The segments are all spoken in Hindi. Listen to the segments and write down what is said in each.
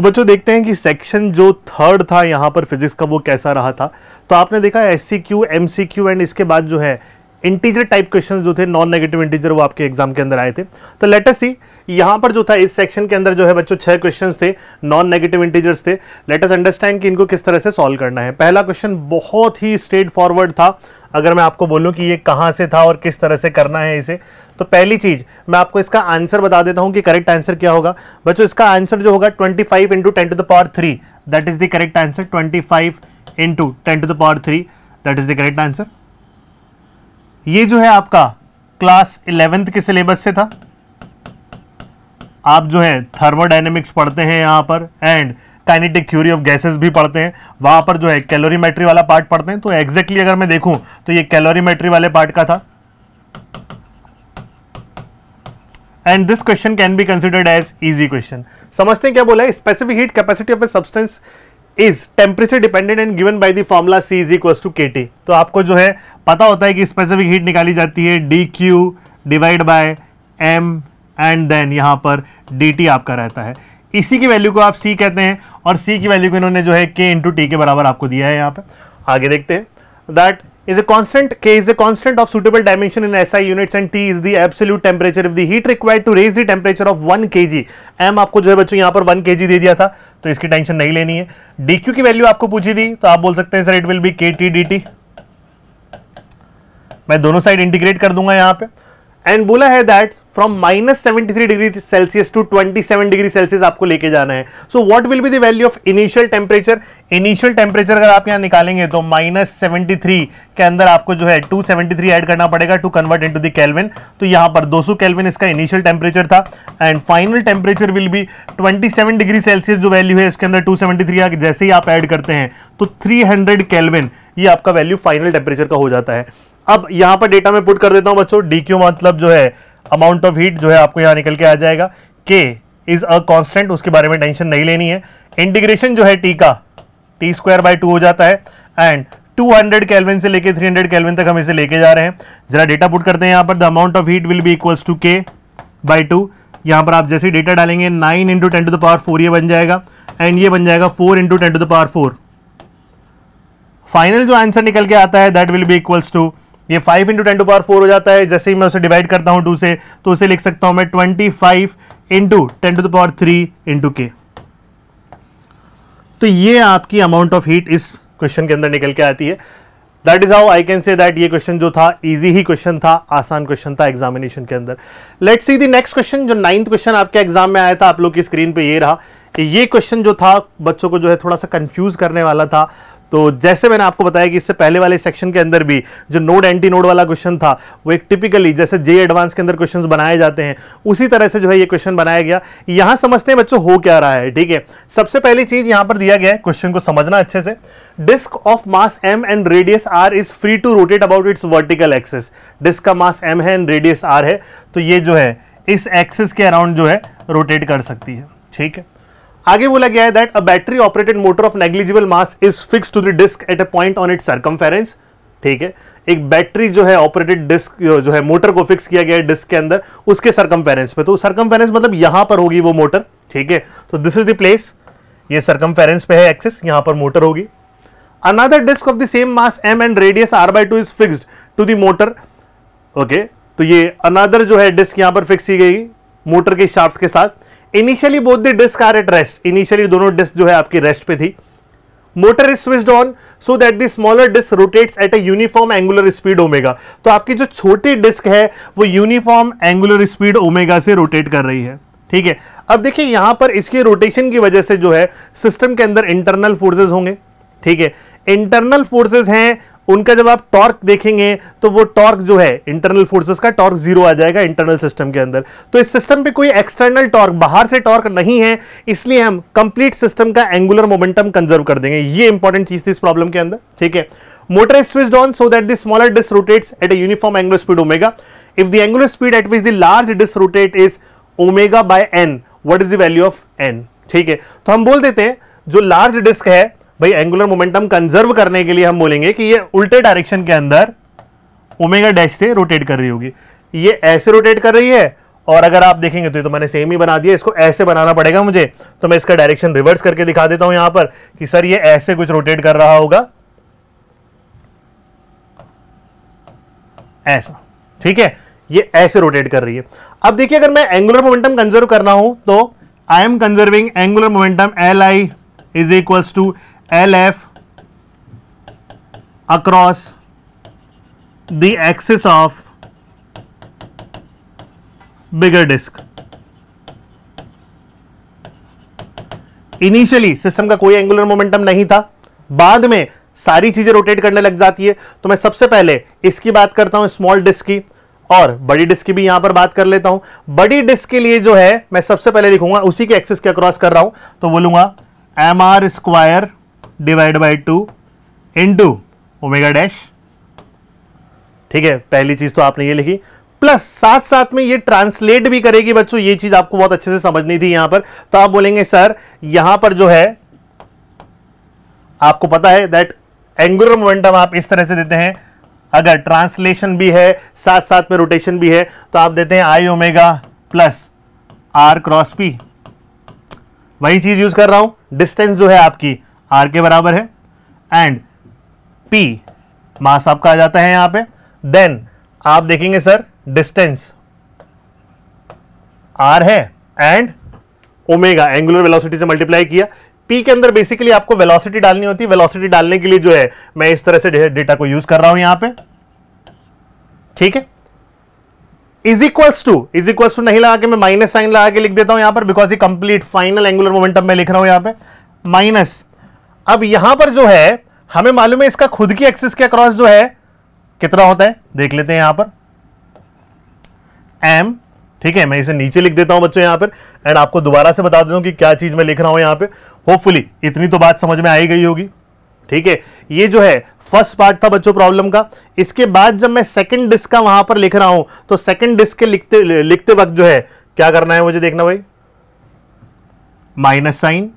तो बच्चों देखते हैं कि सेक्शन जो थर्ड था यहाँ पर फिजिक्स का वो कैसा रहा था तो आपने देखा S C Q M C Q and इसके बाद जो है इंटीजर टाइप क्वेश्चन जो थे नॉन नेगेटिव इंटीजर वो आपके एग्जाम के अंदर आए थे तो लेटेस्ट सी यहाँ पर जो था इस सेक्शन के अंदर जो है बच्चों छह क्वेश्चंस थे नॉन नेगेटिव इंटीजर्स थे लेट अस अंडरस्टैंड कि इनको किस तरह से सॉल्व करना है पहला क्वेश्चन बहुत ही स्ट्रेट फॉरवर्ड था अगर मैं आपको बोलूँ कि ये कहाँ से था और किस तरह से करना है इसे तो पहली चीज़ मैं आपको इसका आंसर बता देता हूँ कि करेक्ट आंसर क्या होगा बच्चों इसका आंसर जो होगा twenty five into ten to the power three that is the correct answer twenty five into ten to the power three that is the correct answer ये जो है आपका क्लास इलेवेंथ के सिलेबस से था आप जो है थर्मोडाइनमिक्स पढ़ते हैं यहाँ पर and kinetic theory of gases भी पढ़ते हैं वहाँ पर जो है कैलोरीमेट्री वाला पार्ट पढ़ते हैं तो एग्जैक्टली अगर मैं देखूँ तो ये कैलोरीमेट्री वाले पार्ट का था and this question can be considered as easy question समझते हैं क्या बोला है specific heat capacity of a substance is temperature dependent and given by the formula C is equal to K T तो आपको जो है पता होता है कि स्पेसिफिक हीट निकाली जाती है D Q divide by M and then यहां पर डी आपका रहता है इसी की वैल्यू को आप सी कहते हैं और सी की वैल्यू को इन्होंने जो है के इंटू टी के बराबर आपको दिया है यहां पर आगे देखते हैं that is is a constant k is a constant of suitable dimension in SI units and T is the absolute temperature if the heat to raise the temperature of one K G M आपको जो है बच्चों यहां पर वन के दे दिया था तो इसकी टेंशन नहीं लेनी है डी की वैल्यू आपको पूछी थी तो आप बोल सकते हैं sir it will be K dt मैं दोनों साइड इंटीग्रेट कर दूंगा यहां पर एंड बोला है that from minus seventy three degree Celsius to twenty seven degree Celsius आपको लेके जाना है so what will be the value of initial temperature initial temperature अगर आप यहां निकालेंगे तो माइनस सेवेंटी थ्री के अंदर आपको जो है टू सेवेंटी थ्री एड करना पड़ेगा to convert into the Kelvin तो यहां पर दो सौ कैलविन इसका इनिशियल टेम्परेचर था एंड फाइनल टेम्परेचर विल भी ट्वेंटी सेवन डिग्री सेल्सियस जो वैल्यू है इसके अंदर टू सेवेंटी थ्री जैसे ही आप एड करते हैं तो थ्री हंड्रेड कैलविन ये आपका वैल्यू फाइनल टेम्परेचर का हो जाता है अब यहां पर डेटा में पुट कर देता हूं बच्चों डी क्यू मतलब जो है अमाउंट ऑफ हीट जो है आपको यहां निकल के आ जाएगा के इज अ कॉन्स्टेंट उसके बारे में टेंशन नहीं लेनी है इंटीग्रेशन जो है टी का टी स्क्वायर बाय टू हो जाता है एंड 200 हंड्रेड कैलविन से लेके 300 हंड्रेड कैलविन तक हम इसे लेके जा रहे हैं जरा डेटा पुट करते हैं यहां पर the amount of heat will be equals to K by two यहां पर आप जैसे डेटा डालेंगे 9 into ten to the power 4 ये बन जाएगा एंड ये बन जाएगा 4 into ten to the power 4 final जो आंसर निकल के आता है that will be equals to ये five into ten to power four हो जाता है जैसे ही मैं उसे डिवाइड करता हूं टू से तो उसे लिख सकता हूं मैं twenty five into ten to the power three into K तो ये आपकी अमाउंट ऑफ हीट इस क्वेश्चन के अंदर निकल के आती है that is how I can say that ये क्वेश्चन जो था इजी ही क्वेश्चन था आसान क्वेश्चन था एग्जामिनेशन के अंदर let see the next question जो नाइन्थ क्वेश्चन आपके एग्जाम में आया था आप लोग की स्क्रीन पे ये रहा ये क्वेश्चन जो था बच्चों को जो है थोड़ा सा कंफ्यूज करने वाला था तो जैसे मैंने आपको बताया कि इससे पहले वाले सेक्शन के अंदर भी जो नोड एंटी नोड वाला क्वेश्चन था वो एक टिपिकली जैसे जे एडवांस के अंदर क्वेश्चन बनाए जाते हैं उसी तरह से जो है ये क्वेश्चन बनाया गया यहां समझते हैं बच्चों हो क्या रहा है ठीक है सबसे पहली चीज यहां पर दिया गया है क्वेश्चन को समझना अच्छे से disc of mass M and radius R is free to rotate about its vertical axis disc का मास एम है एंड रेडियस आर है तो ये जो है इस एक्सेस के अराउंड जो है रोटेट कर सकती है ठीक है आगे बोला गया है that a battery operated motor of negligible mass is fix to the disc at a point on it circumference ठीक है एक बैटरी जो है ऑपरेटेड डिस्क जो है मोटर को फिक्स किया गया है डिस्क के अंदर उसके सर्कमफेरेंस पे तो सर्कमफेरेंस मतलब यहां पर होगी वो मोटर ठीक है तो दिस इज द प्लेस ये सर्कमफेरेंस पे है एक्सेस यहां पर मोटर होगी another disc of the same mass M and radius R by two is fix to the motor okay तो ये अनादर जो है डिस्क यहां पर फिक्स की गई मोटर के शाफ्ट के साथ initially both the disc are at rest initially दोनों डिस्क जो है आपकी रेस्ट पे थी motor is switch on so that the smaller disc rotates at a uniform angular speed omega तो आपकी जो छोटी डिस्क है वो यूनिफॉर्म एंगुलर स्पीड ओमेगा से रोटेट कर रही है ठीक है अब देखिए यहां पर इसकी रोटेशन की वजह से जो है सिस्टम के अंदर इंटरनल फोर्सेज होंगे ठीक है इंटरनल फोर्सेज हैं उनका जब आप टॉर्क देखेंगे तो वो टॉर्क जो है इंटरनल फोर्सेस का टॉर्क जीरो आ जाएगा इंटरनल सिस्टम के अंदर तो इस सिस्टम पे कोई एक्सटर्नल टॉर्क बाहर से टॉर्क नहीं है इसलिए हम कंप्लीट सिस्टम का एंगुलर मोमेंटम कंजर्व कर देंगे ये इंपॉर्टेंट चीज थी इस प्रॉब्लम के अंदर ठीक है motor is switch on so that the smaller disc rotates at a uniform angular speed omega. If the angular speed at which the large disc rotate is omega by n, what is the value of ठीक है तो हम बोल देते हैं जो लार्ज डिस्क है भाई एंगुलर मोमेंटम कंजर्व करने के लिए हम बोलेंगे कि ये उल्टे डायरेक्शन के अंदर ओमेगा डैश से रोटेट कर रही होगी ये ऐसे रोटेट कर रही है और अगर आप देखेंगे तो ये तो मैंने सेम ही बना दिया इसको ऐसे बनाना पड़ेगा मुझे तो मैं इसका डायरेक्शन रिवर्स करके दिखा देता हूं यहां पर कि सर ये ऐसे कुछ रोटेट कर रहा होगा ऐसा ठीक है ये ऐसे रोटेट कर रही है अब देखिए अगर मैं एंगुलर मोमेंटम कंजर्व करना हूं तो I am conserving angular momentum L I is equals to L F across the axis of bigger disc initially system का कोई एंगुलर मोमेंटम नहीं था बाद में सारी चीजें रोटेट करने लग जाती है तो मैं सबसे पहले इसकी बात करता हूं स्मॉल डिस्क की और बड़ी डिस्क की भी यहां पर बात कर लेता हूं बड़ी डिस्क के लिए जो है मैं सबसे पहले लिखूंगा उसी के एक्सिस के अक्रॉस कर रहा हूं तो बोलूंगा M R square divide by two into omega dash ठीक है पहली चीज तो आपने ये लिखी प्लस साथ साथ में ये ट्रांसलेट भी करेगी बच्चों ये चीज आपको बहुत अच्छे से समझनी थी यहां पर तो आप बोलेंगे सर यहां पर जो है आपको पता है दैट एंगुलर मोमेंटम आप इस तरह से देते हैं अगर ट्रांसलेशन भी है साथ साथ में रोटेशन भी है तो आप देते हैं I omega plus R cross P वही चीज यूज कर रहा हूं डिस्टेंस जो है आपकी आर के बराबर है एंड पी मास आपका आ जाता है यहां पे देन आप देखेंगे सर डिस्टेंस आर है एंड ओमेगा एंगुलर वेलोसिटी से मल्टीप्लाई किया पी के अंदर बेसिकली आपको वेलोसिटी डालनी होती है वेलोसिटी डालने के लिए जो है मैं इस तरह से डेटा को यूज कर रहा हूं यहां पे ठीक है is equals to is equals to नहीं लगा के मैं माइनस साइन लगा के लिख देता हूं यहां पर बिकॉज ये कंप्लीट फाइनल एंगुलर मोमेंटम में लिख रहा हूं यहां पे माइनस अब यहां पर जो है हमें मालूम है इसका खुद की एक्सिस के अक्रॉस जो है कितना होता है देख लेते हैं यहां पर एम ठीक है मैं इसे नीचे लिख देता हूं बच्चों यहां पर एंड आपको दोबारा से बता देता हूं कि क्या चीज मैं लिख रहा हूं यहां पर होपफुली इतनी तो बात समझ में आई गई होगी ठीक है ये जो है फर्स्ट पार्ट था बच्चों प्रॉब्लम का इसके बाद जब मैं सेकंड डिस्क का वहां पर लिख रहा हूं तो सेकंड डिस्क के लिखते लिखते वक्त जो है क्या करना है मुझे देखना भाई माइनस साइन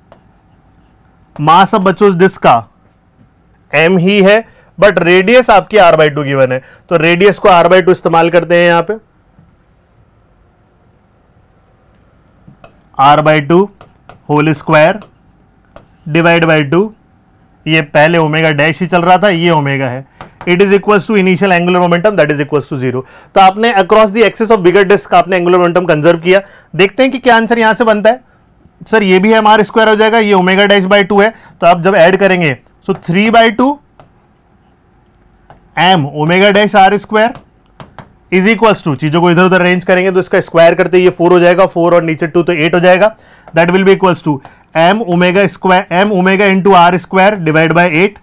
मास ऑफ बच्चों डिस्क का एम ही है बट रेडियस आपकी आर बाई टू गिवन है तो रेडियस को आर बाई टू इस्तेमाल करते हैं यहां पे R by two whole square divide by two ये पहले ओमेगा डैश ही चल रहा था ये ओमेगा है it is equal to initial angular momentum that is equal to zero तो आपने across the axis of bigger disc आपने एंगुलर मोमेंटम कंजर्व किया देखते हैं कि क्या आंसर यहां से बनता है सर ये भी एम आर स्क्वायर हो जाएगा ये ओमेगा डैश बाई टू है तो आप जब ऐड करेंगे so three by two M omega dash R square is equals to चीजों को इधर उधर अरेंज करेंगे तो इसका स्क्वायर करते ये फोर हो जाएगा फोर और नीचे टू तो एट हो जाएगा that will be equals to M omega square M omega into R square divide by eight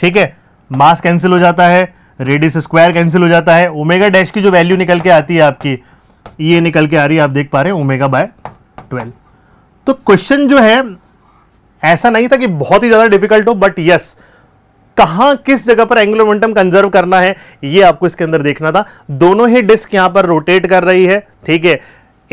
ठीक है मास कैंसिल हो जाता है रेडियस स्क्वायर कैंसिल हो जाता है ओमेगा डैश की जो वैल्यू निकल के आती है आपकी ये निकल के आ रही है आप देख पा रहे हैं ओमेगा बाय ट्वेल्व तो क्वेश्चन जो है ऐसा नहीं था कि बहुत ही ज़्यादा डिफिकल्ट हो बट यस कहा किस जगह पर एंगुलर मोमेंटम कंजर्व करना है ये आपको इसके अंदर देखना था दोनों ही डिस्क यहां पर रोटेट कर रही है ठीक है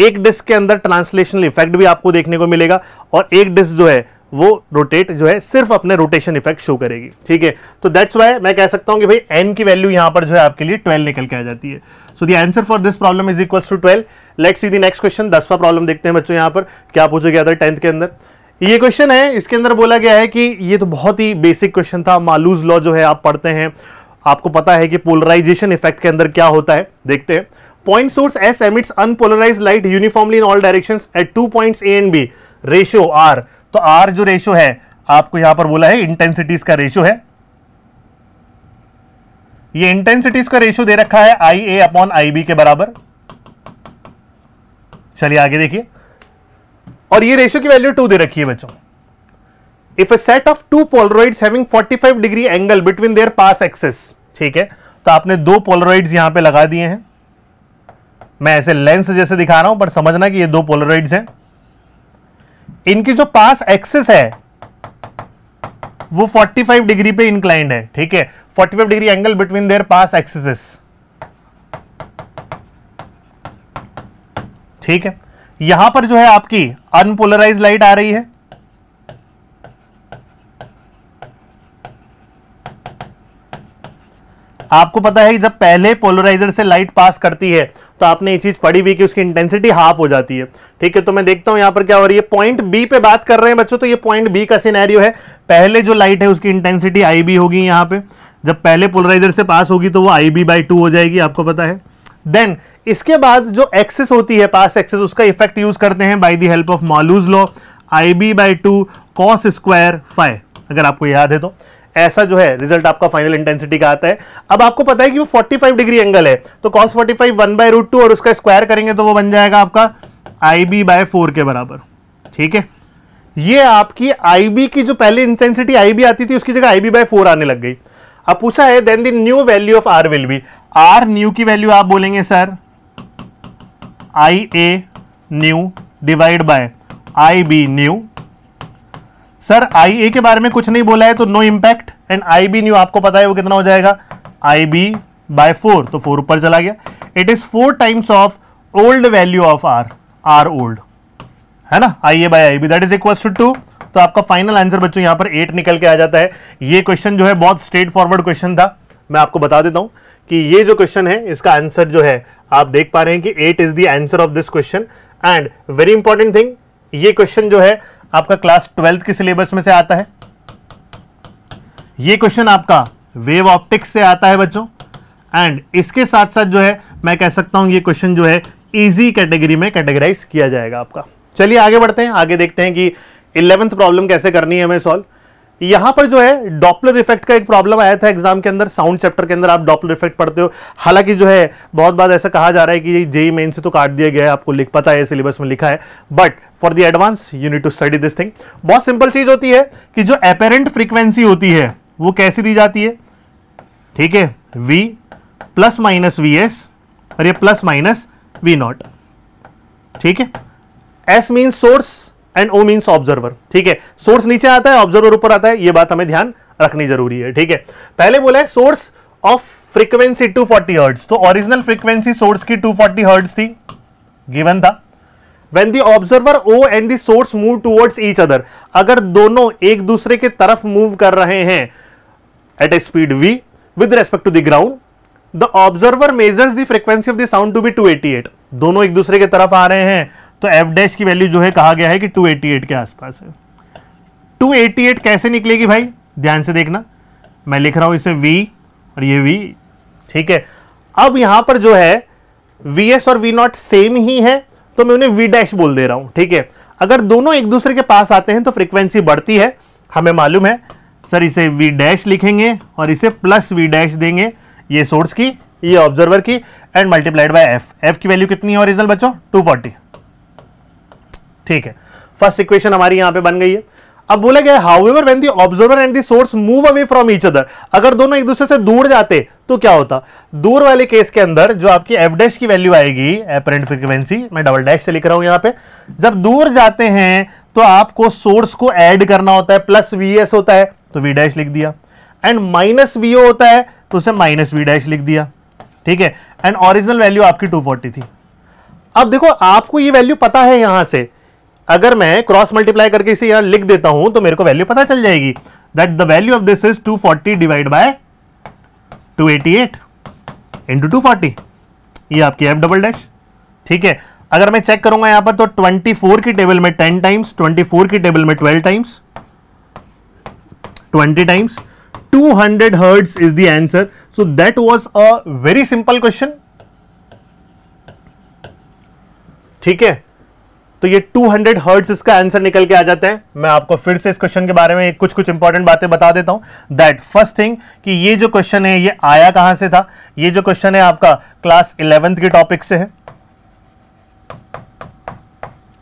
एक डिस्क के अंदर ट्रांसलेशनल इफेक्ट भी आपको देखने को मिलेगा और एक डिस्क जो है वो रोटेट जो है सिर्फ अपने रोटेशन इफेक्ट शो करेगी ठीक है तो दैट्स वाई मैं कह सकता हूं कि भाई एन की वैल्यू यहां पर जो है आपके लिए ट्वेल्व निकल के आ जाती है so the answer for this problem is equals to twelve let see the next question दसवा प्रॉब्लम देखते हैं बच्चों यहां पर क्या पूछा गया था टेंथ के अंदर ये क्वेश्चन है इसके अंदर बोला गया है कि ये तो बहुत ही बेसिक क्वेश्चन था मालूज लॉ जो है आप पढ़ते हैं आपको पता है कि पोलराइजेशन इफेक्ट के अंदर क्या होता है देखते हैं point source S emits unpolarize light uniformly in all directions at two points A and B ratio R तो आर जो रेशो है आपको यहां पर बोला है इंटेंसिटीज का रेशो है ये इंटेंसिटीज का रेशियो दे रखा है आई ए अपॉन आई बी के बराबर चलिए आगे देखिए और ये रेशियो की वैल्यू टू दे रखी है बच्चों if a set of two polaroids having 45 degree angle between their pass axis ठीक है तो आपने दो पोलरॉइड्स यहां पे लगा दिए हैं मैं ऐसे लेंस जैसे दिखा रहा हूं पर समझना कि ये दो पोलरॉइड्स हैं इनकी जो पास एक्सिस है वो 45 डिग्री पे इंक्लाइंड है ठीक है 45 degree angle between their pass axis ठीक है यहां पर जो है आपकी अनपोलराइज लाइट आ रही है आपको पता है कि जब पहले पोलराइजर से लाइट पास करती है तो आपने ये चीज पढ़ी हुई कि उसकी इंटेंसिटी हाफ हो जाती है ठीक है तो मैं देखता हूं यहां पर क्या हो रही है पॉइंट बी पे बात कर रहे हैं बच्चों तो ये पॉइंट बी का सिनेरियो है पहले जो लाइट है उसकी इंटेंसिटी आई बी होगी यहां पे जब पहले पोलराइजर से पास होगी तो वो आई बी बाई टू हो जाएगी आपको पता है देन इसके बाद जो एक्सेस होती है पास एक्सेस उसका इफेक्ट यूज करते हैं by the help of Malus law I B by two cos square five अगर आपको याद है तो ऐसा जो है रिजल्ट आपका फाइनल इंटेंसिटी का आता है अब आपको पता है कि वो 45 डिग्री एंगल है तो cos 45 five one by root two और उसका स्क्वायर करेंगे तो वो बन जाएगा आपका आई बी बाय फोर के बराबर ठीक है ये आपकी आई बी की जो पहले इंटेंसिटी आई बी आती थी उसकी जगह आई बी बाय फोर आने लग गई अब पूछा है then the new value of R will be R new की वैल्यू आप बोलेंगे sir I A new divide by I B new sir I A के बारे में कुछ नहीं बोला है तो no impact and I B new आपको पता है वो कितना हो जाएगा आई बी बाय फोर तो फोर ऊपर चला गया it is four times of old value of R are old है ना I A by I B that is equal to two तो आपका फाइनल आंसर बच्चों यहां पर एट निकल के आ जाता है ये क्वेश्चन जो है बहुत स्ट्रेट फॉरवर्ड क्वेश्चन था मैं आपको बता देता हूं कि ये जो क्वेश्चन है इसका आंसर जो है आप देख पा रहे हैं कि eight is the answer of this question and very important thing ये क्वेश्चन जो है आपका क्लास ट्वेल्थ के सिलेबस में से आता है ये क्वेश्चन आपका वेव ऑप्टिक्स से आता है बच्चों एंड इसके साथ साथ जो है मैं कह सकता हूं ये क्वेश्चन जो है इजी कैटेगरी में कैटेगराइज किया जाएगा आपका चलिए आगे बढ़ते हैं आगे देखते हैं कि इलेवेंथ प्रॉब्लम कैसे करनी है हमें सॉल्व यहां पर जो है डॉपलर इफेक्ट का एक प्रॉब्लम आया था एग्जाम के अंदर साउंड चैप्टर के अंदर आप डॉपलर इफेक्ट पढ़ते हो हालांकि जो है बहुत बार ऐसा कहा जा रहा है कि जेई मेन से तो काट दिया गया है आपको लिख पता है सिलेबस में लिखा है but for the advance you need to study this thing बहुत सिंपल चीज होती है कि जो अपेरेंट फ्रीक्वेंसी होती है वो कैसी दी जाती है ठीक है V plus minus V S और ये प्लस माइनस वी नॉट ठीक है S means source and O means observer ठीक है सोर्स नीचे आता है ऑब्जर्वर ऊपर आता है ये बात हमें ध्यान रखनी जरूरी है ठीक है पहले बोला है source of frequency 240 forty hertz तो ओरिजिनल फ्रीक्वेंसी सोर्स की 240 फोर्टी हर्ट्स थी गिवन था when the observer O and the source move towards each other अगर दोनों एक दूसरे के तरफ मूव कर रहे हैं at a speed V with respect to the ground the observer measures the frequency of the sound to be 288 दोनों एक दूसरे के तरफ आ रहे हैं तो एफ डैश की वैल्यू जो है कहा गया है कि 288 के आसपास है 288 कैसे निकलेगी भाई ध्यान से देखना मैं लिख रहा हूं इसे वी और ये वी ठीक है अब यहां पर जो है एस और वी नॉट सेम ही है तो मैं उन्हें वी डैश बोल दे रहा हूं ठीक है अगर दोनों एक दूसरे के पास आते हैं तो फ्रिक्वेंसी बढ़ती है हमें मालूम है सर इसे वी डैश लिखेंगे और इसे प्लस वी डैश देंगे ये सोर्स की ये ऑब्जर्वर की and multiplied by F F की वैल्यू कितनी है ओरिजिनल बच्चों 240 ठीक है फर्स्ट इक्वेशन हमारी यहां पे बन गई है अब बोला गया however when the observer and the source move away from each other अगर दोनों एक दूसरे से दूर जाते तो क्या होता दूर वाले केस के अंदर जो आपकी एफ डैश की वैल्यू आएगी एपरेंट फ्रिक्वेंसी मैं डबल डैश से लिख रहा हूं यहां पे जब दूर जाते हैं तो आपको सोर्स को ऐड करना होता है प्लस वी एस होता है तो वी डैश लिख दिया एंड माइनस वी ओ होता है तो उसे माइनस वी डैश लिख दिया ठीक है एंड ओरिजिनल वैल्यू आपकी 240 थी अब देखो आपको ये वैल्यू पता है यहां से अगर मैं क्रॉस मल्टीप्लाई करके इसे यहां लिख देता हूं तो मेरे को वैल्यू पता चल जाएगी that the value of this is 240 forty divide by two eighty eight into two forty ये आपकी एफ डबल डैश ठीक है अगर मैं चेक करूंगा यहां पर तो 24 की टेबल में 10 टाइम्स 24 की टेबल में 12 times 20 times 200 hundred hertz is the answer so that was a very simple question ठीक है तो ये 200 हंड्रेड हर्ट्स इसका आंसर निकल के आ जाता है मैं आपको फिर से इस क्वेश्चन के बारे में कुछ कुछ इंपॉर्टेंट बातें बता देता हूं दैट फर्स्ट थिंग कि ये जो क्वेश्चन है ये आया कहां से था ये जो क्वेश्चन है आपका क्लास इलेवेंथ के टॉपिक से है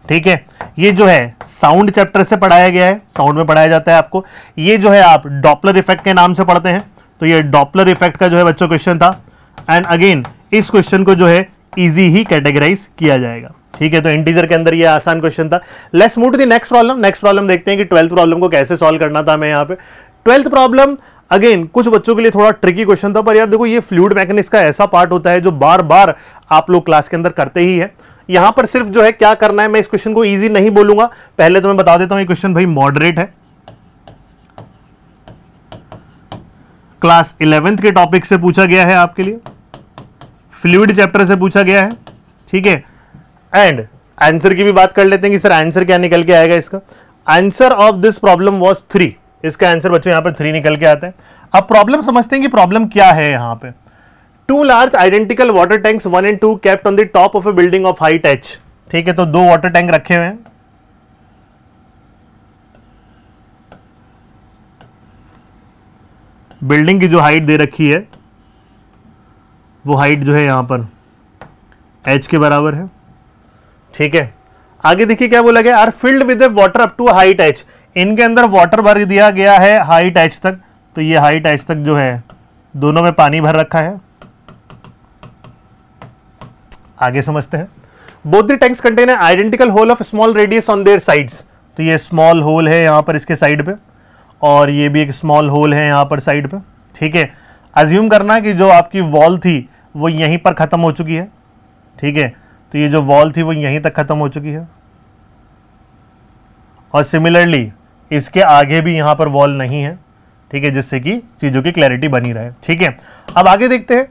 ठीक है ये जो है साउंड चैप्टर से पढ़ाया गया है साउंड में पढ़ाया जाता है आपको ये जो है आप डॉपलर इफेक्ट के नाम से पढ़ते हैं तो ये डॉपलर इफेक्ट का जो है बच्चों क्वेश्चन था एंड अगेन इस क्वेश्चन को जो है इजी ही कैटेगराइज किया जाएगा ठीक है तो इंटीजर के अंदर ये आसान क्वेश्चन था let's move the next problem next problem देखते हैं कि ट्वेल्थ प्रॉब्लम को कैसे सॉल्व करना था हमें यहाँ पे ट्वेल्थ प्रॉब्लम अगेन कुछ बच्चों के लिए थोड़ा ट्रिकी क्वेश्चन था पर यार देखो ये फ्लूड मैकेनिक्स का ऐसा पार्ट होता है जो बार बार आप लोग क्लास के अंदर करते ही है यहां पर सिर्फ जो है क्या करना है मैं इस क्वेश्चन को ईजी नहीं बोलूंगा पहले तो मैं बता देता हूं ये क्वेश्चन भाई मॉडरेट है क्लास इलेवेंथ के टॉपिक से पूछा गया है आपके लिए फ्लूड चैप्टर से पूछा गया है ठीक है एंड आंसर की भी बात कर लेते हैं कि सर आंसर क्या निकल के आएगा इसका answer of this problem was three इसका आंसर बच्चों यहां पर थ्री निकल के आते हैं अब प्रॉब्लम समझते हैं कि प्रॉब्लम क्या है यहां पे two large identical water tanks one and two kept on the top of a building of height H ठीक है तो दो वाटर टैंक रखे हुए हैं बिल्डिंग की जो हाइट दे रखी है वो हाइट जो है यहाँ पर एच के बराबर है ठीक है आगे देखिए क्या बोला गया are filled with water up to height H इनके अंदर वाटर भर दिया गया है हाइट एच तक तो ये हाइट एच तक जो है दोनों में पानी भर रखा है आगे समझते हैं both the tanks contain identical hole of small radius on their sides तो ये स्मॉल होल है यहां पर इसके साइड पे और ये भी एक स्मॉल होल है यहां पर साइड पे ठीक है अज्यूम करना कि जो आपकी वॉल थी वो यहीं पर ख़त्म हो चुकी है ठीक है तो ये जो वॉल थी वो यहीं तक ख़त्म हो चुकी है और सिमिलरली इसके आगे भी यहाँ पर वॉल नहीं है ठीक है जिससे कि चीज़ों की क्लैरिटी बनी रहे ठीक है अब आगे देखते हैं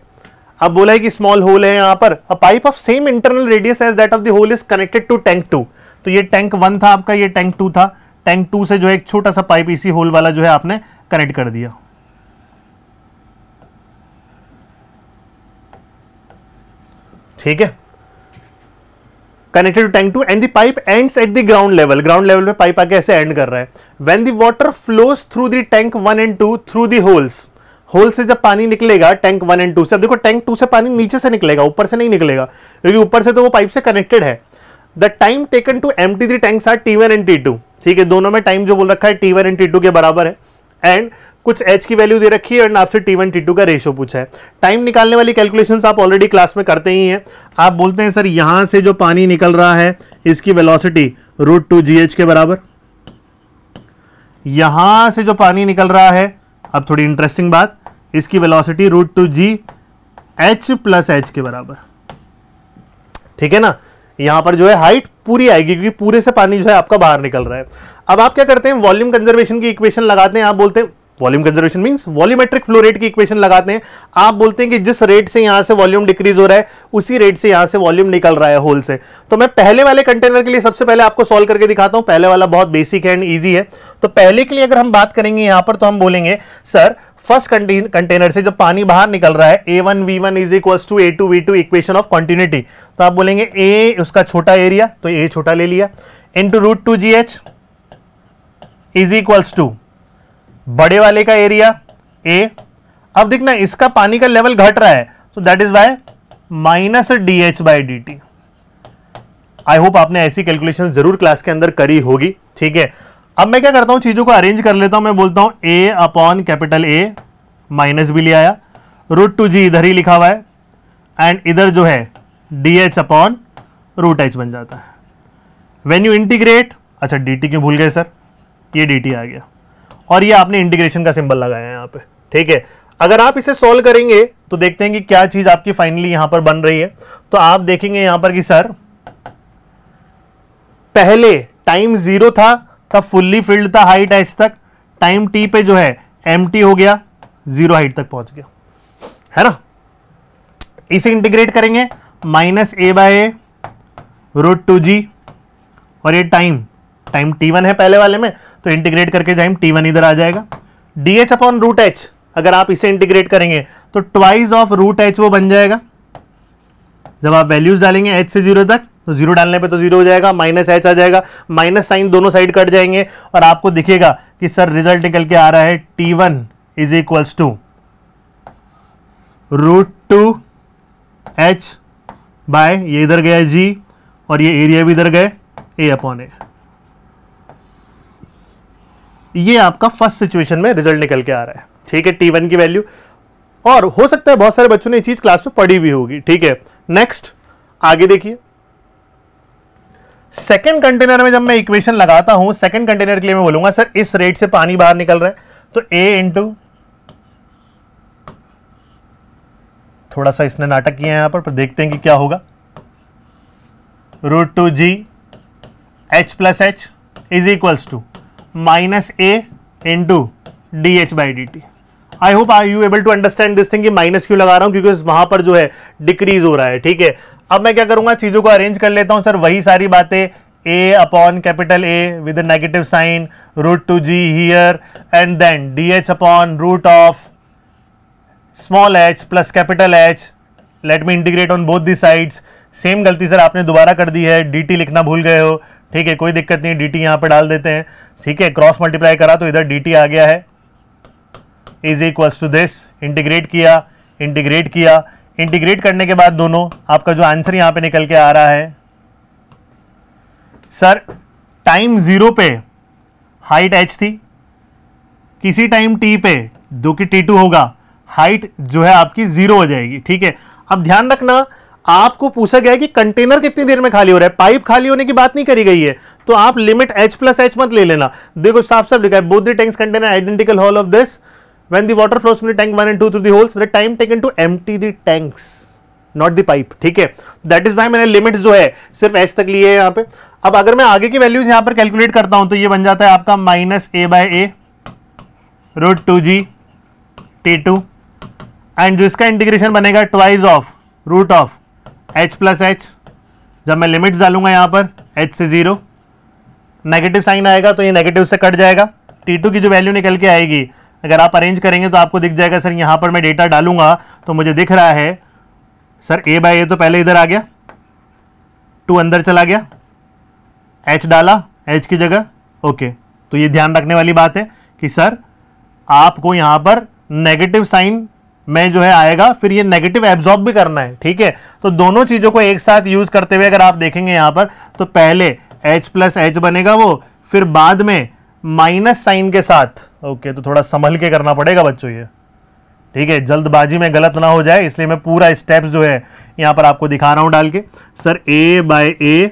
अब बोला है कि स्मॉल होल है यहाँ पर a pipe of same internal radius as that of the hole is connected to tank two तो ये टैंक वन था आपका ये टैंक टू था टैंक टू से जो है एक छोटा सा पाइप इसी होल वाला जो है आपने कनेक्ट कर दिया ठीक है connected to tank two and the pipe ends at the ground level ground level पे पाइप आके ऐसे एंड कर रहा है when the water flows through the tank one and two through the holes hole से जब पानी निकलेगा टैंक वन एंड टू से अब देखो टैंक टू से पानी नीचे से निकलेगा ऊपर से नहीं निकलेगा क्योंकि ऊपर से तो वो पाइप से कनेक्टेड है the time taken to empty the tanks are T one and T two ठीक है दोनों में टाइम जो बोल रखा है T one and T two के बराबर है एंड कुछ एच की वैल्यू दे रखी है एंड आपसे टी वन टी टू का रेशो पूछा है टाइम निकालने वाली कैलकुलेशन आप ऑलरेडी क्लास में करते ही हैं आप बोलते हैं सर यहां से जो पानी निकल रहा है इसकी वेलोसिटी रूट टू जी के बराबर यहां से जो पानी निकल रहा है अब थोड़ी इंटरेस्टिंग बात इसकी velocity root two G H plus H के बराबर ठीक है ना यहां पर जो है हाइट पूरी आएगी क्योंकि पूरे से पानी जो है आपका बाहर निकल रहा है अब आप क्या करते हैं वॉल्यूम कंजर्वेशन की इक्वेशन लगाते हैं आप बोलते हैं volume conservation mean volumetric flow rate की इक्वेशन लगाते हैं आप बोलते हैं कि जिस रेट से यहां से वॉल्यूम डिक्रीज हो रहा है उसी रेट से यहां से वॉल्यूम निकल रहा है होल से तो मैं पहले वाले कंटेनर के लिए सबसे पहले आपको सॉल्व करके दिखाता हूं पहले वाला बहुत बेसिक एंड ईजी है तो पहले के लिए अगर हम बात करेंगे यहां पर तो हम बोलेंगे सर फर्स्ट कंटेनर से जब पानी बाहर निकल रहा है A one V one is equal to A two V two equation of continuity तो आप बोलेंगे ए उसका छोटा एरिया तो ए छोटा ले लिया into root two G H is equals to बड़े वाले का एरिया ए अब देखना इसका पानी का लेवल घट रहा है so that is Y minus D H by D T I hope आपने ऐसी कैलकुलेशन जरूर क्लास के अंदर करी होगी ठीक है अब मैं क्या करता हूं चीज़ों को अरेंज कर लेता हूं मैं बोलता हूं A upon capital A minus भी ले आया रूट टू जी इधर ही लिखा हुआ है एंड इधर जो है D H upon root H बन जाता है वेन यू इंटीग्रेट अच्छा डी टी क्यों भूल गए सर ये डी टी आ गया और ये आपने इंटीग्रेशन का सिंबल लगाया यहाँ पे ठीक है अगर आप इसे सोल्व करेंगे तो देखते हैं कि क्या चीज आपकी फाइनली यहां पर बन रही है तो आप देखेंगे यहां पर कि सर पहले टाइम जीरो था तब फुल्ली फिल्ड था हाइट एच तक टाइम टी पे जो है एम टी हो गया जीरो हाइट तक पहुंच गया है ना इसे इंटीग्रेट करेंगे minus A by A root two G और ये टाइम टाइम टी वन है पहले वाले में तो इंटीग्रेट करके टाइम टी वन इधर आ जाएगा D H upon root H अगर आप इसे इंटीग्रेट करेंगे तो ट्वाइस ऑफ रूट एच वो बन जाएगा जब आप वैल्यूज डालेंगे एच से जीरो तक तो जीरो डालने पे तो जीरो हो जाएगा माइनस एच आ जाएगा माइनस साइन दोनों साइड कट जाएंगे और आपको दिखेगा कि सर रिजल्ट निकल के आ रहा है T one is equals to root two H by ये इधर गया जी और ये एरिया भी इधर गए ए अपॉन ए ये आपका फर्स्ट सिचुएशन में रिजल्ट निकल के आ रहा है ठीक है टी वन की वैल्यू और हो सकता है बहुत सारे बच्चों ने चीज क्लास में पढ़ी भी होगी ठीक है नेक्स्ट आगे देखिए सेकेंड कंटेनर में जब मैं इक्वेशन लगाता हूं सेकेंड कंटेनर के लिए मैं बोलूंगा सर इस रेट से पानी बाहर निकल रहा है तो ए इंटू थोड़ा सा इसने नाटक किया है यहां पर, पर देखते हैं कि क्या होगा root two G H plus H is equals to minus A into D H by D T I hope I you able to understand this thing minus क्यों लगा रहा हूं क्योंकि वहां पर जो है डिक्रीज हो रहा है ठीक है अब मैं क्या करूंगा चीजों को अरेंज कर लेता हूं सर वही सारी बातें A upon capital A with negative sign root two G here and then D H upon root of small H plus capital H let me integrate on both the sides same गलती सर आपने दोबारा कर दी है डी टी लिखना भूल गए हो ठीक है कोई दिक्कत नहीं डी टी यहां पर डाल देते हैं ठीक है क्रॉस मल्टीप्लाई करा तो इधर डी टी आ गया है is equals to this integrate किया इंटीग्रेट किया इंटीग्रेट करने के बाद दोनों आपका जो आंसर यहां पे निकल के आ रहा है सर टाइम जीरो पे हाइट एच थी किसी टाइम टी पे जो कि टी टू होगा हाइट जो है आपकी जीरो हो जाएगी ठीक है अब ध्यान रखना आपको पूछा गया है कि कंटेनर कितनी देर में खाली हो रहा है पाइप खाली होने की बात नहीं करी गई है तो आप लिमिट एच प्लस एच मत ले लेना देखो साफ साफ लिखा है both the tanks container identical hole of this when the water flows from the tank 1 and 2 through the holes the time taken to empty the tanks not the pipe ठीक है दैट इज वाई मैंने लिमिट जो है सिर्फ एच तक लिए है यहाँ पे अब अगर मैं आगे की वैल्यूज यहां पर कैलकुलेट करता हूं तो ये बन जाता है आपका minus A by A root two G T two and जो इसका इंटीग्रेशन बनेगा twice of root of H plus H जब मैं लिमिट डालूंगा यहाँ पर एच से ज़ीरो नेगेटिव साइन आएगा तो ये नेगेटिव से कट जाएगा टी टू की जो वैल्यू निकल के आएगी अगर आप अरेंज करेंगे तो आपको दिख जाएगा सर यहाँ पर मैं डेटा डालूंगा तो मुझे दिख रहा है सर ए बाय ए तो पहले इधर आ गया टू अंदर चला गया एच डाला एच की जगह ओके तो ये ध्यान रखने वाली बात है कि सर आपको यहाँ पर नेगेटिव साइन में जो है आएगा फिर ये नेगेटिव एब्जॉर्ब भी करना है ठीक है तो दोनों चीज़ों को एक साथ यूज़ करते हुए अगर आप देखेंगे यहां पर तो पहले एच प्लस एच बनेगा वो फिर बाद में माइनस साइन के साथ ओके तो थोड़ा संभल के करना पड़ेगा बच्चों ये ठीक है जल्दबाजी में गलत ना हो जाए इसलिए मैं पूरा स्टेप जो है यहां पर आपको दिखा रहा हूं डाल के sir A by A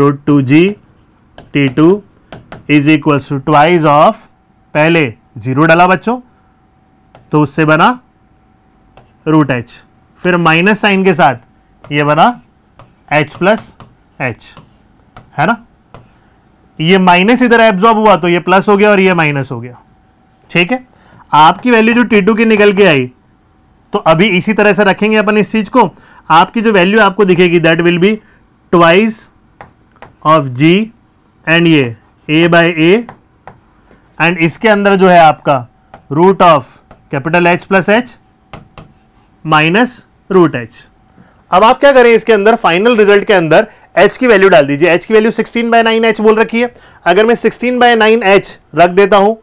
root two G T two is equals to twice of पहले जीरो डाला बच्चों तो उससे बना रूट एच फिर माइनस साइन के साथ ये बना एच प्लस एच है ना ये माइनस इधर एब्जॉर्ब हुआ तो ये प्लस हो गया और ये माइनस हो गया ठीक है आपकी वैल्यू जो टी टू की निकल के आई तो अभी इसी तरह से रखेंगे अपन इस चीज को आपकी जो वैल्यू आपको दिखेगी that will be twice of G and ये ए बाय ए एंड इसके अंदर जो है आपका root of capital H plus H minus root H अब आप क्या करें इसके अंदर फाइनल रिजल्ट के अंदर एच की वैल्यू डाल दीजिए एच की वैल्यू 16 बाय नाइन एच बोल रखी है अगर मैं 16 बाय नाइन एच रख देता हूं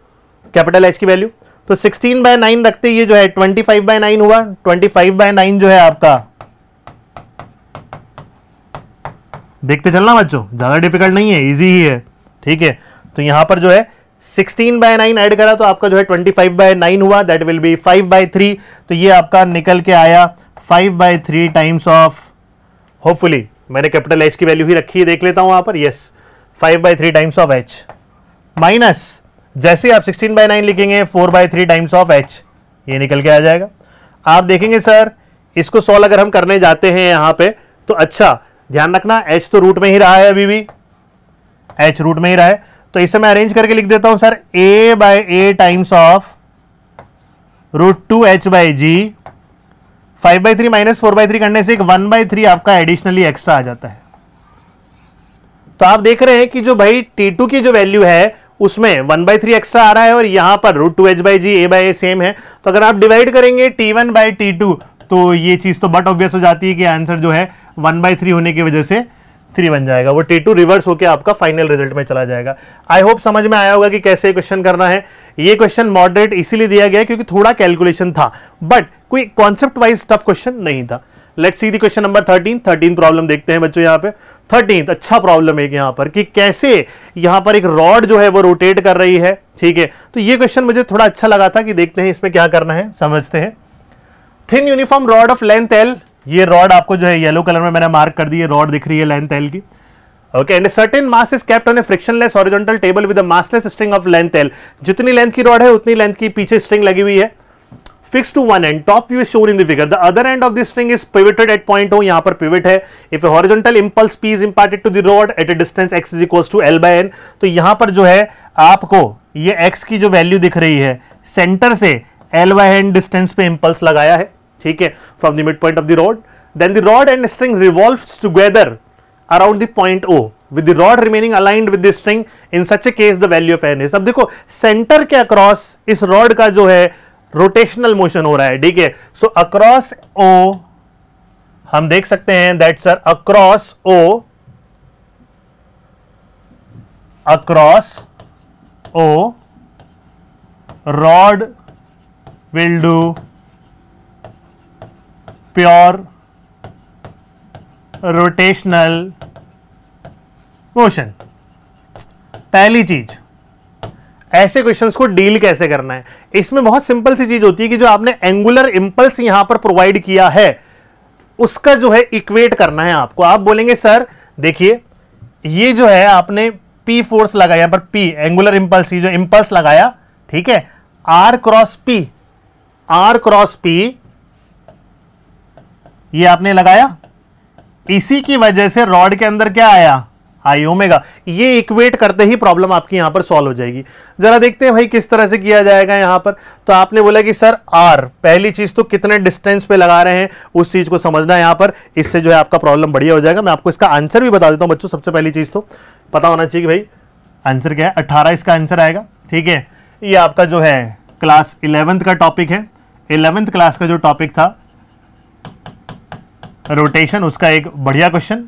कैपिटल एच की वैल्यू तो 16 बाय नाइन रखते ये जो है 25 बाय नाइन हुआ 25 बाय नाइन जो है आपका देखते चलना बच्चों ज्यादा डिफिकल्ट नहीं है इजी ही है ठीक है तो यहां पर जो है 16 बाय नाइन ऐड करा तो आपका जो है 25 बाय नाइन हुआ that will be 5 by three तो ये आपका निकल के आया 5 by three times of hopefully मैंने कैपिटल एच की वैल्यू ही रखी है देख लेता हूं वहां पर yes five by three times of H minus जैसे आप सिक्सटीन बाई नाइन लिखेंगे four by three times of H ये निकल के आ जाएगा आप देखेंगे सर इसको सॉल्व अगर हम करने जाते हैं यहां पे तो अच्छा ध्यान रखना एच तो रूट में ही रहा है अभी भी एच रूट में ही रहा है तो इसे मैं अरेंज करके लिख देता हूं sir A by A times of root two H by G five by three minus four by three करने से एक वन बाई थ्री आपका एडिशनली एक्स्ट्रा आ जाता है तो आप देख रहे हैं कि जो भाई टी टू की जो वैल्यू है उसमें वन बाई थ्री एक्स्ट्रा आ रहा है और यहां पर root two H by G A by A same है तो अगर आप डिवाइड करेंगे T one by T two तो ये चीज तो बट ऑब्वियस हो जाती है कि आंसर जो है वन बाई थ्री होने की वजह से थ्री बन जाएगा वो टी टू रिवर्स होकर आपका फाइनल रिजल्ट में चला जाएगा आई होप समझ में आया होगा कि कैसे क्वेश्चन करना है ये क्वेश्चन मॉडरेट इसीलिए दिया गया क्योंकि थोड़ा कैलकुलेशन था बट कोई कॉन्सेप्ट वाइज टफ क्वेश्चन नहीं था let see the question number thirteen thirteen problem देखते हैं बच्चों यहाँ पे थर्टीन अच्छा प्रॉब्लम है यहाँ पर कि कैसे यहाँ पर एक रॉड जो है वो रोटेट कर रही है ठीक है तो ये क्वेश्चन मुझे थोड़ा अच्छा लगा था कि देखते हैं इसमें क्या करना है समझते हैं thin uniform rod of length L ये रॉड आपको जो है येलो कलर में मैंने मार्क कर दी है रॉड दिख रही है लेंथ एल की okay and certain mass is kept on a frictionless horizontal table with a massless string of length L जितनी लेंथ की रॉड है उतनी लेंथ की पीछे स्ट्रिंग लगी हुई है fix to one end top view is shown in the figure the other end of this string is pivoted at point O यहाँ पर पिविट है if horizontal impulse P is imparted to the rod at a distance X is equals to L by N तो यहाँ पर जो है आपको ये एक्स की जो वैल्यू दिख रही है सेंटर से एल बाय एन डिस्टेंस पे इम्पल्स लगाया है ठीक है from the mid point of the rod then the rod and string revolve together around the point O with the rod remaining aligned with the string in such a case the value of N is अब देखो सेंटर के अक्रॉस इस रॉड का जो है रोटेशनल मोशन हो रहा है ठीक है सो अक्रॉस ओ हम देख सकते हैं that sir across O across O rod will do pure rotational motion पहली चीज ऐसे क्वेश्चंस को डील कैसे करना है इसमें बहुत सिंपल सी चीज होती है कि जो आपने एंगुलर इंपल्स यहां पर प्रोवाइड किया है उसका जो है इक्वेट करना है आपको आप बोलेंगे सर देखिए ये जो है आपने पी फोर्स लगाया पर पी एंगुलर इंपल्स जो इंपल्स लगाया ठीक है R cross P R cross P ये आपने लगाया इसी की वजह से रॉड के अंदर क्या आया आई ओमेगा ये इक्वेट करते ही प्रॉब्लम आपकी यहाँ पर सॉल्व हो जाएगी जरा देखते हैं भाई किस तरह से किया जाएगा यहां पर तो आपने बोला कि सर आर पहली चीज तो कितने डिस्टेंस पे लगा रहे हैं उस चीज को समझना है यहाँ पर इससे जो है आपका प्रॉब्लम बढ़िया हो जाएगा मैं आपको इसका आंसर भी बता देता हूँ बच्चों सबसे पहली चीज तो पता होना चाहिए कि भाई आंसर क्या है अट्ठारह इसका आंसर आएगा ठीक है ये आपका जो है क्लास इलेवंथ का टॉपिक है इलेवंथ क्लास का जो टॉपिक था रोटेशन उसका एक बढ़िया क्वेश्चन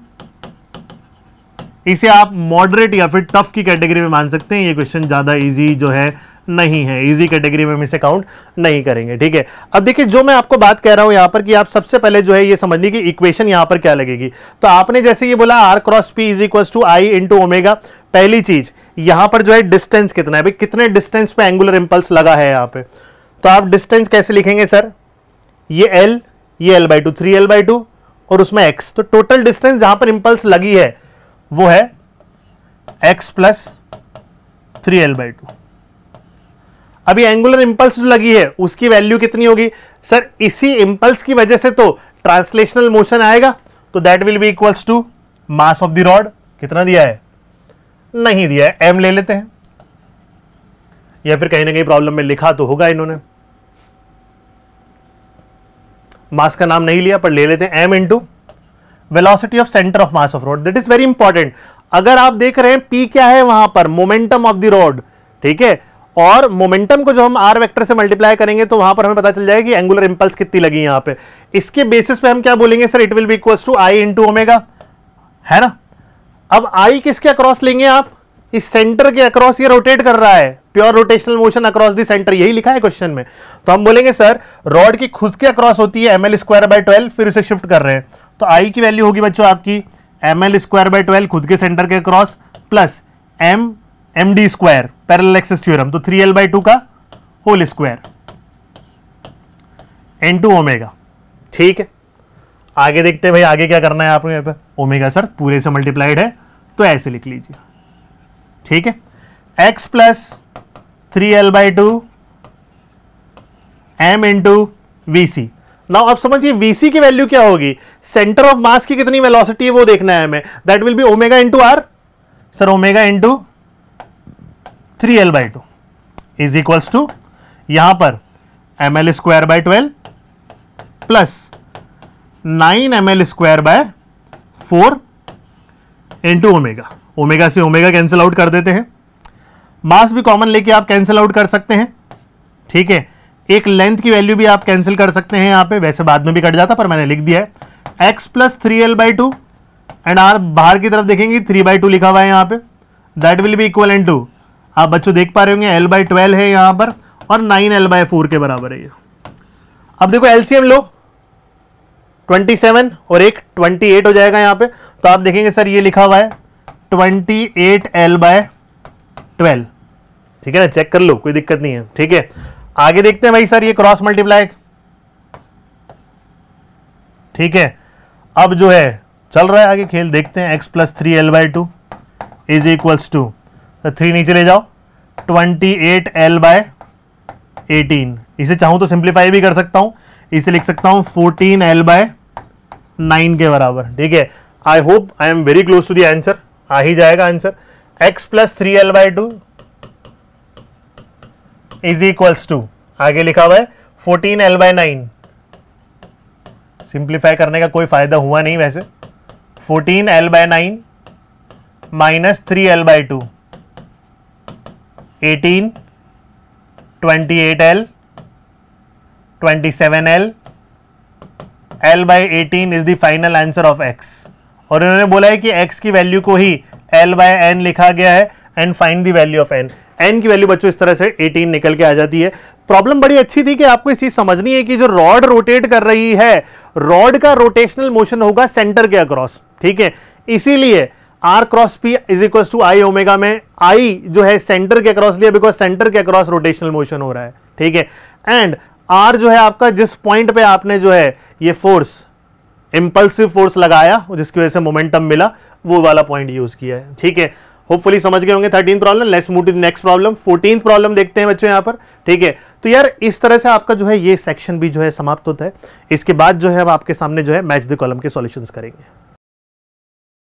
इसे आप मॉडरेट या फिर टफ की कैटेगरी में मान सकते हैं ये क्वेश्चन ज़्यादा इजी जो है नहीं है इजी कैटेगरी में हम इसे काउंट नहीं करेंगे ठीक है अब देखिए जो मैं आपको बात कह रहा हूं यहां पर कि आप सबसे पहले जो है ये समझने की इक्वेशन यहां पर क्या लगेगी तो आपने जैसे ये बोला r cross p is equal to I into omega पहली चीज यहां पर जो है डिस्टेंस कितना है भाई कितने डिस्टेंस पे एंगुलर इंपल्स लगा है यहां पे तो आप डिस्टेंस कैसे लिखेंगे सर ये एल ये l by two three l by two और उसमें एक्स तो टोटल डिस्टेंस जहां पर इंपल्स लगी है वो है x plus three l by two अभी एंगुलर इंपल्स जो लगी है उसकी वैल्यू कितनी होगी सर इसी इंपल्स की वजह से तो ट्रांसलेशनल मोशन आएगा तो that will be equals to mass of the rod कितना दिया है नहीं दिया है एम ले लेते हैं या फिर कहीं ना कहीं प्रॉब्लम में लिखा तो होगा इन्होंने मास का नाम नहीं लिया पर ले लेते हैं m into velocity of centre of mass of rod that is very important अगर आप देख रहे हैं पी क्या है वहां पर मोमेंटम ऑफ द रोड ठीक है और मोमेंटम को जो हम आर वेक्टर से मल्टीप्लाई करेंगे तो वहां पर हमें पता चल जाएगा कि एंगुलर इंपल्स कितनी लगी यहां पे इसके बेसिस पे हम क्या बोलेंगे sir it will be equal to I into omega है ना अब आई किसके अक्रॉस लेंगे आप इस सेंटर के अक्रॉस ये रोटेट कर रहा है pure rotational motion across the centre यही लिखा है क्वेश्चन में तो हम बोलेंगे सर रॉड की खुद के अक्रॉस होती है m l square by twelve फिर उसे शिफ्ट कर रहे हैं तो आई की वैल्यू होगी बच्चों आपकी m l square by twelve खुद के सेंटर के across plus m m d square parallel axis theorem तो थ्री एल बाय टू का whole square into omega ठीक है आगे देखते हैं भाई आगे क्या करना है आपने यहाँ पर ओमेगा सर पूरे से मल्टीप्लाइड है तो ऐसे लिख लीजिए ठीक है x plus three l by two m into v c now आप समझिए वीसी की वैल्यू क्या होगी सेंटर ऑफ मास की कितनी वेलोसिटी है वो देखना है हमें that will be omega into r sir omega into three l by two is equals to यहां पर m l square by twelve plus nine m l square by four into omega omega से ओमेगा कैंसिल आउट कर देते हैं मास भी कॉमन लेके आप कैंसिल आउट कर सकते हैं ठीक है एक लेंथ की वैल्यू भी आप कैंसिल कर सकते हैं यहाँ पे वैसे बाद में भी कट जाता पर मैंने लिख दिया है x plus three l by two and r बाहर की तरफ देखेंगे थ्री बाई टू लिखा हुआ है यहाँ पे that will be equal and to आप बच्चों देख पा रहे होंगे एल बाई ट्वेल्व है यहाँ पर और नाइन एल बाई फोर के बराबर है ये अब देखो एलसीएम लो सेवन और एक एट हो जाएगा यहाँ पे तो आप देखेंगे सर ये लिखा हुआ है twenty eight l by twelve ठीक है ना चेक कर लो कोई दिक्कत नहीं है ठीक है आगे देखते हैं भाई सर ये क्रॉस मल्टीप्लाई ठीक है अब जो है चल रहा है आगे खेल देखते हैं x plus three l by two is equals to three नीचे ले जाओ twenty eight l by eighteen इसे चाहूं तो सिंप्लीफाई भी कर सकता हूं इसे लिख सकता हूं फोर्टीन एल बाय नाइन के बराबर ठीक है I hope I am very close to the answer आ ही जाएगा answer x plus three l by two is equals to आगे लिखा हुआ है fourteen l by nine simplify करने का कोई फायदा हुआ नहीं वैसे fourteen l by nine minus three l by two eighteen twenty eight l twenty seven l l by eighteen is the final answer of x और इन्होंने बोला है कि x की वैल्यू को ही l बाय एन लिखा गया है and find the value of n n की वैल्यू बच्चों इस तरह से 18 निकल के आ जाती है प्रॉब्लम बड़ी अच्छी थी कि आपको इस चीज समझनी है कि जो रॉड रोटेट कर रही है रॉड का रोटेशनल मोशन होगा सेंटर के अक्रॉस ठीक है इसीलिए r cross p is equal to I omega में आई जो है सेंटर के अक्रॉस लिया बिकॉज सेंटर के अक्रॉस रोटेशनल मोशन हो रहा है ठीक है एंड आर जो है आपका जिस पॉइंट पे आपने जो है ये फोर्स इम्पल्सिव फोर्स लगाया जिसकी वजह से मोमेंटम मिला वो वाला पॉइंट यूज किया है ठीक है होपफुली समझ गए होंगे thirteen problem let's move next problem fourteen problem देखते हैं बच्चों यहाँ पर ठीक है तो यार इस तरह से आपका जो है ये सेक्शन भी जो है समाप्त होता है इसके बाद जो है हम आपके सामने जो है मैच द कॉलम के सॉल्यूशंस करेंगे